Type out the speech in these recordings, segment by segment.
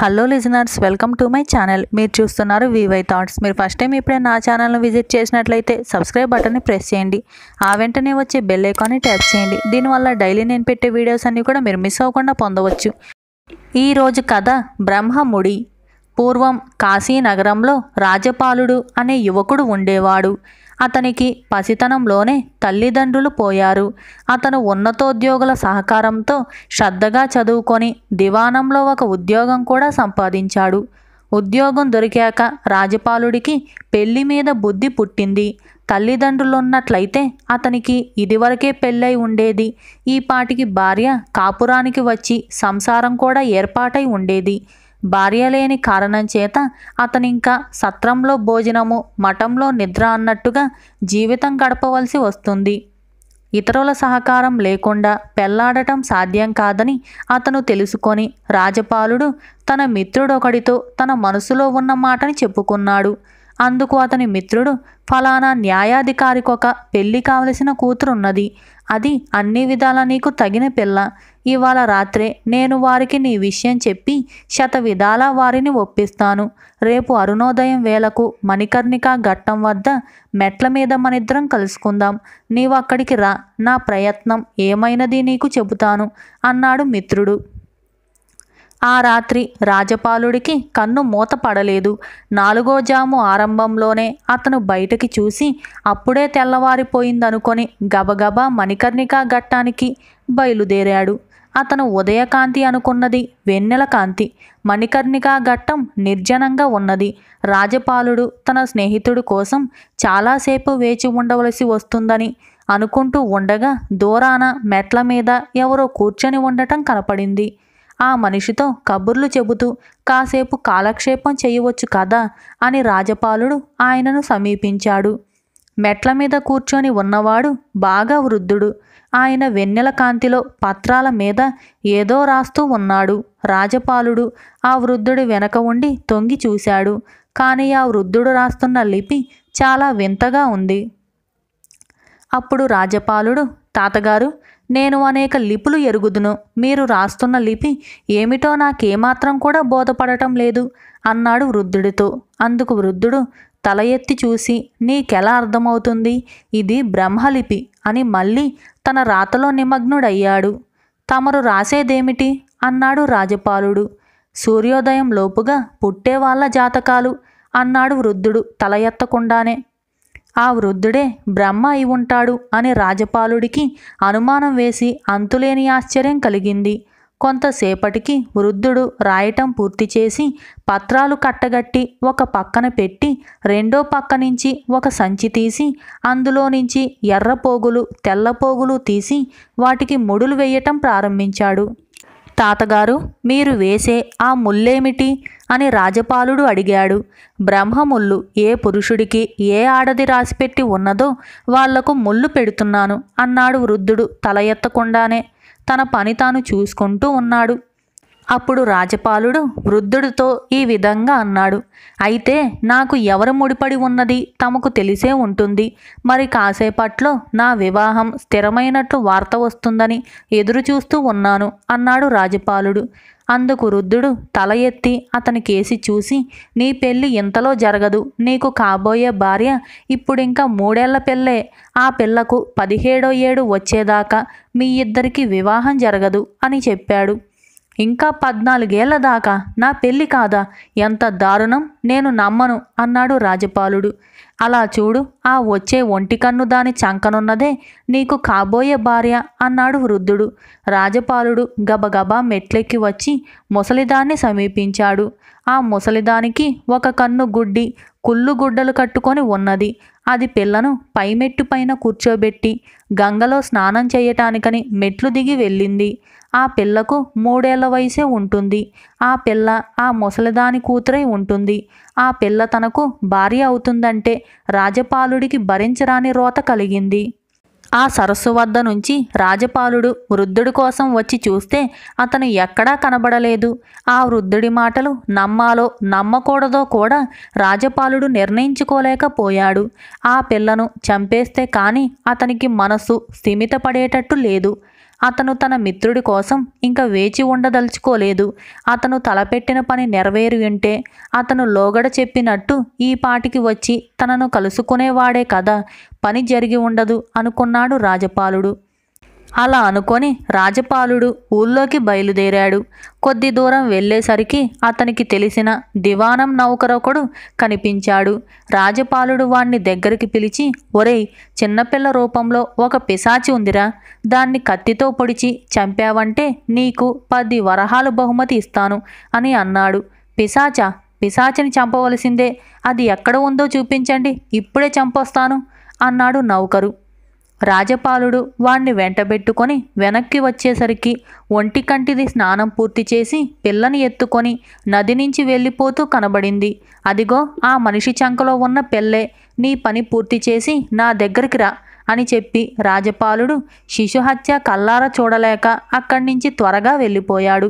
hello listeners welcome to my channel మీరు చూస్తున్నారు VY thoughts మీరు ఫస్ట్ టైం ఇప్పుడే నా ఛానల్ను విజిట్ చేసినట్లయితే సబ్స్క్రైబ్ బటన్ని ప్రెస్ చేయండి ఆ వెంటనే వచ్చే బెల్ ఐకాన్ని ట్యాప్ చేయండి దీనివల్ల డైలీ నేను పెట్టే వీడియోస్ అన్నీ కూడా మీరు మిస్ అవ్వకుండా పొందవచ్చు ఈరోజు కథ బ్రహ్మముడి పూర్వం కాశీనగరంలో రాజపాలుడు అనే యువకుడు ఉండేవాడు అతనికి పసితనంలోనే తల్లిదండ్రులు పోయారు అతను ఉన్నతోద్యోగుల సహకారంతో శ్రద్ధగా చదువుకొని దివాణంలో ఒక ఉద్యోగం కూడా సంపాదించాడు ఉద్యోగం దొరికాక రాజపాలుడికి పెళ్లి మీద బుద్ధి పుట్టింది తల్లిదండ్రులున్నట్లయితే అతనికి ఇదివరకే పెళ్ళై ఉండేది ఈ పాటికి భార్య కాపురానికి వచ్చి సంసారం కూడా ఏర్పాటై ఉండేది భార్య లేని కారణం చేత అతనింకా సత్రంలో భోజనము మఠంలో నిద్ర అన్నట్టుగా జీవితం గడపవలసి వస్తుంది ఇతరుల సహకారం లేకుండా పెళ్లాడటం సాధ్యం కాదని అతను తెలుసుకొని రాజపాలుడు తన మిత్రుడొకడితో తన మనసులో ఉన్న మాటని చెప్పుకున్నాడు అందుకు అతని మిత్రుడు ఫలానా న్యాయాధికారికొక పెళ్లి కావలసిన కూతురున్నది అది అన్ని విధాల నీకు తగిన పిల్ల ఇవాళ రాత్రే నేను వారికి నీ విషయం చెప్పి శత విధాల వారిని ఒప్పిస్తాను రేపు అరుణోదయం వేళకు మణికర్ణిక ఘట్టం వద్ద మెట్ల మీద మనిద్దరం కలుసుకుందాం నీవు అక్కడికి రా నా ప్రయత్నం ఏమైనది నీకు చెబుతాను అన్నాడు మిత్రుడు ఆ రాత్రి రాజపాలుడికి కన్ను మూత పడలేదు నాలుగో జాము ఆరంభంలోనే అతను బయటకి చూసి అప్పుడే తెల్లవారిపోయిందనుకొని గబగబా మణికర్ణికా ఘట్టానికి బయలుదేరాడు అతను ఉదయకాంతి అనుకున్నది వెన్నెల కాంతి మణికర్ణికా ఘట్టం నిర్జనంగా ఉన్నది రాజపాలుడు తన స్నేహితుడు కోసం చాలాసేపు వేచి ఉండవలసి వస్తుందని అనుకుంటూ ఉండగా దూరాన మెట్ల మీద ఎవరో కూర్చొని ఉండటం కనపడింది ఆ మనిషితో కబుర్లు చెబుతూ కాసేపు కాలక్షేపం చేయవచ్చు కదా అని రాజపాలుడు ఆయనను సమీపించాడు మెట్ల మీద కూర్చొని ఉన్నవాడు బాగా వృద్ధుడు ఆయన వెన్నెల కాంతిలో పత్రాల మీద ఏదో రాస్తూ ఉన్నాడు రాజపాలుడు ఆ వృద్ధుడు వెనక ఉండి తొంగి చూశాడు కానీ ఆ వృద్ధుడు రాస్తున్న లిపి చాలా వింతగా ఉంది అప్పుడు రాజపాలుడు తాతగారు నేను అనేక లిపులు ఎరుగుదును మీరు రాస్తున్న లిపి ఏమిటో నాకేమాత్రం కూడా బోధపడటం లేదు అన్నాడు వృద్ధుడితో అందుకు వృద్ధుడు తల ఎత్తి చూసి నీకెలా అర్థమవుతుంది ఇది బ్రహ్మలిపి అని మళ్ళీ తన రాతలో నిమగ్నుడయ్యాడు తమరు రాసేదేమిటి అన్నాడు రాజపాలుడు సూర్యోదయం లోపుగా పుట్టేవాళ్ల జాతకాలు అన్నాడు వృద్ధుడు తల ఎత్తకుండానే ఆ వృద్ధుడే బ్రహ్మ అయి ఉంటాడు అని రాజపాలుడికి అనుమానం వేసి అంతులేని ఆశ్చర్యం కలిగింది కొంతసేపటికి వృద్ధుడు రాయటం పూర్తి చేసి పత్రాలు కట్టగట్టి ఒక పక్కన పెట్టి రెండో పక్క నుంచి ఒక సంచి తీసి అందులో నుంచి ఎర్రపోగులు తెల్లపోగులు తీసి వాటికి ముడులు వేయటం ప్రారంభించాడు తాతగారు మీరు వేసే ఆ ముల్లేమిటి అని రాజపాలుడు అడిగాడు బ్రహ్మముల్లు ఏ పురుషుడికి ఏ ఆడది రాసిపెట్టి ఉన్నదో వాళ్లకు ముళ్ళు పెడుతున్నాను అన్నాడు వృద్ధుడు తల ఎత్తకుండానే తన పని తాను చూసుకుంటూ ఉన్నాడు అప్పుడు రాజపాలుడు వృద్ధుడితో ఈ విధంగా అన్నాడు అయితే నాకు ఎవరు ముడిపడి ఉన్నది తమకు తెలిసే ఉంటుంది మరి కాసేపట్లో నా వివాహం స్థిరమైనట్లు వార్త వస్తుందని ఎదురు చూస్తూ ఉన్నాను అన్నాడు రాజపాలుడు అందుకు వృద్ధుడు తల ఎత్తి అతని కేసి చూసి నీ పెళ్ళి ఇంతలో జరగదు నీకు కాబోయే భార్య ఇప్పుడింకా మూడేళ్ల పిల్లే ఆ పిల్లకు పదిహేడో ఏడు వచ్చేదాకా మీ ఇద్దరికి వివాహం జరగదు అని చెప్పాడు ఇంకా పద్నాలుగేళ్ల దాకా నా పెళ్ళి కాదా ఎంత దారుణం నేను నమ్మను అన్నాడు రాజపాలుడు అలా చూడు ఆ వచ్చే ఒంటికన్ను దాని చంకనున్నదే నీకు కాబోయే భార్య అన్నాడు వృద్ధుడు రాజపాలుడు గబగబా మెట్లెక్కి వచ్చి ముసలిదాన్ని సమీపించాడు ఆ ముసలిదానికి ఒక కన్ను గుడ్డి కుళ్ళు గుడ్డలు కట్టుకొని ఉన్నది అది పిల్లను పైమెట్టు పైన కూర్చోబెట్టి గంగలో స్నానం చేయటానికని మెట్లు దిగి వెళ్ళింది ఆ పిల్లకు మూడేళ్ల వయసే ఉంటుంది ఆ పిల్ల ఆ ముసలిదాని కూతురై ఉంటుంది ఆ పిల్ల తనకు భార్య అవుతుందంటే రాజపాలుడికి భరించరాని రోత కలిగింది ఆ సరస్సు వద్ద నుంచి రాజపాలుడు వృద్ధుడి కోసం వచ్చి చూస్తే అతను ఎక్కడా కనబడలేదు ఆ వృద్ధుడి మాటలు నమ్మాలో నమ్మకూడదో కూడా రాజపాలుడు నిర్ణయించుకోలేకపోయాడు ఆ పిల్లను చంపేస్తే కానీ అతనికి మనసు స్థిమితపడేటట్టు లేదు అతను తన మిత్రుడి కోసం ఇంకా వేచి ఉండదలుచుకోలేదు అతను తలపెట్టిన పని నెరవేరు వింటే అతను లోగడ చెప్పినట్టు ఈ పాటికి వచ్చి తనను కలుసుకునేవాడే కదా పని జరిగి ఉండదు అనుకున్నాడు రాజపాలుడు అలా అనుకొని రాజపాలుడు ఊళ్ళోకి బయలుదేరాడు కొద్ది దూరం వెళ్ళేసరికి అతనికి తెలిసిన దివానం నౌకరొకడు కనిపించాడు రాజపాలుడు వాణ్ణి దగ్గరికి పిలిచి ఒరేయ్ చిన్నపిల్ల రూపంలో ఒక పిశాచి ఉందిరా దాన్ని కత్తితో పొడిచి చంపావంటే నీకు పది వరహాలు బహుమతి ఇస్తాను అని అన్నాడు పిశాచ పిశాచిని చంపవలసిందే అది ఎక్కడ ఉందో చూపించండి ఇప్పుడే చంపొస్తాను అన్నాడు నౌకరు రాజపాలుడు వాణ్ణి వెంటబెట్టుకొని వెనక్కి వచ్చేసరికి ఒంటి కంటిది స్నానం పూర్తి చేసి పిల్లని ఎత్తుకొని నది నుంచి వెళ్ళిపోతూ కనబడింది అదిగో ఆ మనిషి చంకలో ఉన్న పెళ్ళే నీ పని పూర్తి చేసి నా దగ్గరికి రా అని చెప్పి రాజపాలుడు శిశుహత్య కల్లార చూడలేక అక్కడి నుంచి త్వరగా వెళ్ళిపోయాడు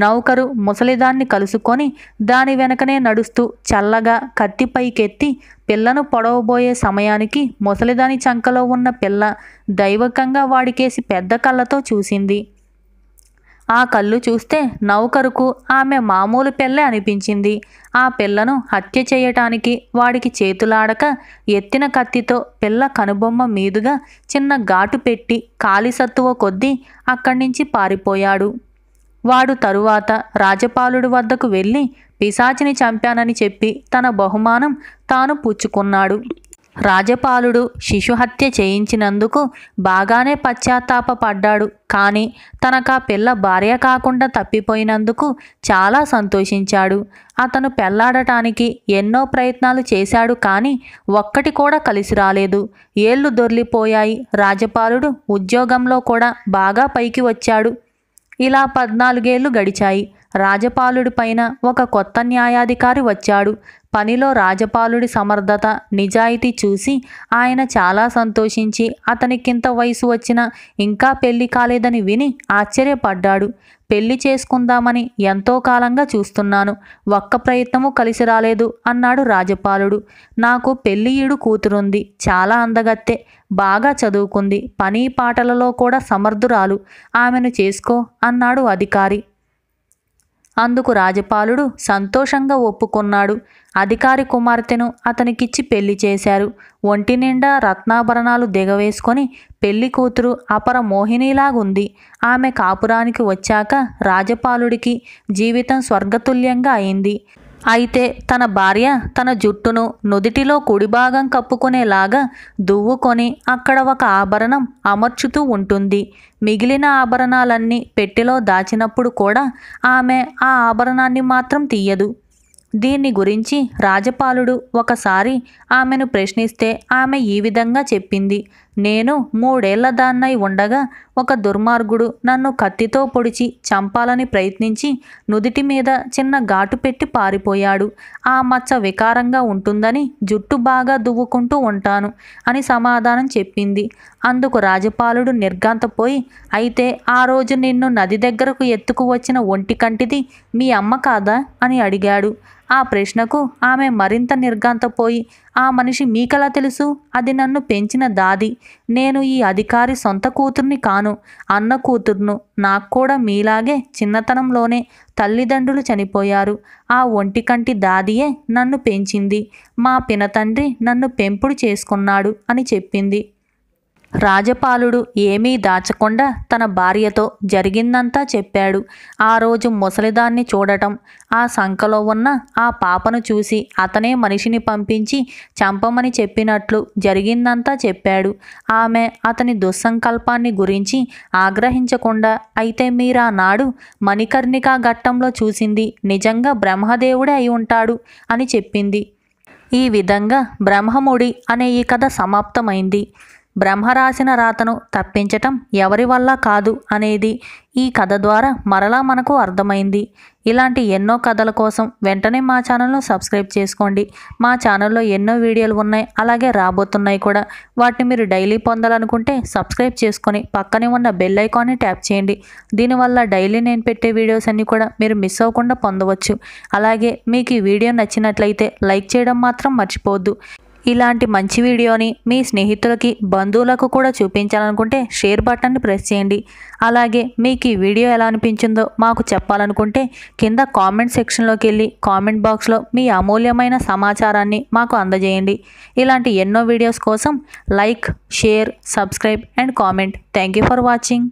నౌకరు ముసలిదాన్ని కలుసుకొని దాని వెనకనే నడుస్తూ చల్లగా కత్తిపైకెత్తి పిల్లను పొడవబోయే సమయానికి ముసలిదాని చంకలో ఉన్న పిల్ల దైవకంగా వాడికేసి పెద్ద కళ్ళతో చూసింది ఆ కళ్ళు చూస్తే నౌకరుకు ఆమె మామూలు పిల్లే అనిపించింది ఆ పిల్లను హత్య చేయటానికి వాడికి చేతులాడక ఎత్తిన కత్తితో పిల్ల కనుబొమ్మ మీదుగా చిన్న ఘాటు పెట్టి కాలిసత్తువ కొద్దీ అక్కడి నుంచి పారిపోయాడు వాడు తరువాత రాజపాలుడి వద్దకు వెళ్ళి పిశాచిని చంపానని చెప్పి తన బహుమానం తాను పుచ్చుకున్నాడు రాజపాలుడు శిశుహత్య చేయించినందుకు బాగానే పశ్చాత్తాపడ్డాడు కానీ తనకా పిల్ల భార్య కాకుండా తప్పిపోయినందుకు చాలా సంతోషించాడు అతను పెళ్లాడటానికి ఎన్నో ప్రయత్నాలు చేశాడు కానీ ఒక్కటి కూడా కలిసి రాలేదు ఏళ్ళు దొర్లిపోయాయి రాజపాలుడు ఉద్యోగంలో కూడా బాగా పైకి వచ్చాడు ఇలా పద్నాలుగేళ్లు గడిచాయి రాజపాలుడి పైన ఒక కొత్త న్యాయాధికారి వచ్చాడు పనిలో రాజపాలుడి సమర్థత నిజాయితీ చూసి ఆయన చాలా సంతోషించి అతనికింత వయసు వచ్చిన ఇంకా పెళ్లి కాలేదని విని ఆశ్చర్యపడ్డాడు పెళ్లి చేసుకుందామని ఎంతో కాలంగా చూస్తున్నాను ఒక్క ప్రయత్నము కలిసి రాలేదు అన్నాడు రాజపాలుడు నాకు పెళ్ళియుడు కూతురుంది చాలా అందగత్తె బాగా చదువుకుంది పని పాటలలో కూడా సమర్థురాలు ఆమెను చేసుకో అన్నాడు అధికారి అందుకు రాజపాలుడు సంతోషంగా ఒప్పుకున్నాడు అధికారి కుమార్తెను అతనికిచ్చి పెళ్లి చేశారు ఒంటి నిండా రత్నాభరణాలు దిగవేసుకొని పెళ్లి కూతురు అపర మోహినిలాగుంది ఆమె కాపురానికి వచ్చాక రాజపాలుడికి జీవితం స్వర్గతుల్యంగా అయింది అయితే తన భార్య తన జుట్టును నుదిటిలో కుడిభాగం కప్పుకునేలాగా దువ్వుకొని అక్కడ ఒక ఆభరణం అమర్చుతూ ఉంటుంది మిగిలిన ఆభరణాలన్నీ పెట్టెలో దాచినప్పుడు కూడా ఆమె ఆ ఆభరణాన్ని మాత్రం తీయదు దీన్ని గురించి రాజపాలుడు ఒకసారి ఆమెను ప్రశ్నిస్తే ఆమె ఈ విధంగా చెప్పింది నేను మూడేళ్ల దాన్నై ఉండగా ఒక దుర్మార్గుడు నన్ను కత్తితో పొడిచి చంపాలని ప్రయత్నించి నుదిటి మీద చిన్న ఘాటు పెట్టి పారిపోయాడు ఆ మచ్చ వికారంగా ఉంటుందని జుట్టు బాగా దువ్వుకుంటూ ఉంటాను అని సమాధానం చెప్పింది అందుకు రాజపాలుడు నిర్గాంతపోయి అయితే ఆ రోజు నిన్ను నది దగ్గరకు ఎత్తుకు వచ్చిన ఒంటి కంటిది మీ అమ్మ కాదా అని అడిగాడు ఆ ప్రశ్నకు ఆమె మరింత నిర్గాంతపోయి ఆ మనిషి మీకలా తెలుసు అది నన్ను పెంచిన దాది నేను ఈ అధికారి సొంత కూతుర్ని కాను అన్న కూతుర్ను నాకు కూడా మీలాగే చిన్నతనంలోనే తల్లిదండ్రులు చనిపోయారు ఆ ఒంటి కంటి దాదియే నన్ను పెంచింది మా పినతండ్రి నన్ను పెంపుడు చేసుకున్నాడు అని చెప్పింది రాజపాలుడు ఏమీ దాచకుండా తన భార్యతో జరిగిందంతా చెప్పాడు ఆ రోజు ముసలిదాన్ని చూడటం ఆ సంఖలో ఉన్న ఆ పాపను చూసి అతనే మనిషిని పంపించి చంపమని చెప్పినట్లు జరిగిందంతా చెప్పాడు ఆమె అతని దుస్సంకల్పాన్ని గురించి ఆగ్రహించకుండా అయితే మీరా నాడు మణికర్ణికా ఘట్టంలో చూసింది నిజంగా బ్రహ్మదేవుడే అయి ఉంటాడు అని చెప్పింది ఈ విధంగా బ్రహ్మముడి అనే ఈ కథ సమాప్తమైంది బ్రహ్మరాసిన రాతను తప్పించటం ఎవరి వల్ల కాదు అనేది ఈ కథ ద్వారా మరలా మనకు అర్థమైంది ఇలాంటి ఎన్నో కథల కోసం వెంటనే మా ఛానల్ను సబ్స్క్రైబ్ చేసుకోండి మా ఛానల్లో ఎన్నో వీడియోలు ఉన్నాయి అలాగే రాబోతున్నాయి కూడా వాటిని మీరు డైలీ పొందాలనుకుంటే సబ్స్క్రైబ్ చేసుకొని పక్కనే ఉన్న బెల్ ఐకాన్ని ట్యాప్ చేయండి దీనివల్ల డైలీ నేను పెట్టే వీడియోస్ అన్నీ కూడా మీరు మిస్ అవ్వకుండా పొందవచ్చు అలాగే మీకు ఈ వీడియో నచ్చినట్లయితే లైక్ చేయడం మాత్రం మర్చిపోవద్దు ఇలాంటి మంచి వీడియోని మీ స్నేహితులకి బంధువులకు కూడా చూపించాలనుకుంటే షేర్ బటన్ని ప్రెస్ చేయండి అలాగే మీకు ఈ వీడియో ఎలా అనిపించిందో మాకు చెప్పాలనుకుంటే కింద కామెంట్ సెక్షన్లోకి వెళ్ళి కామెంట్ బాక్స్లో మీ అమూల్యమైన సమాచారాన్ని మాకు అందజేయండి ఇలాంటి ఎన్నో వీడియోస్ కోసం like share subscribe and comment thank you for watching